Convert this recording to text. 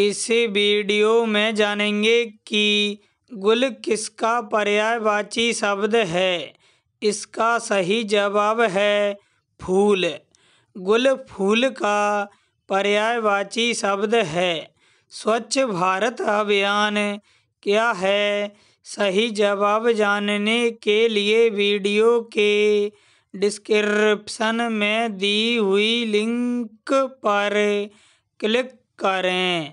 इस वीडियो में जानेंगे कि गुल किसका पर्यायवाची शब्द है इसका सही जवाब है फूल गुल फूल का पर्यायवाची शब्द है स्वच्छ भारत अभियान क्या है सही जवाब जानने के लिए वीडियो के डिस्क्रिप्शन में दी हुई लिंक पर क्लिक करें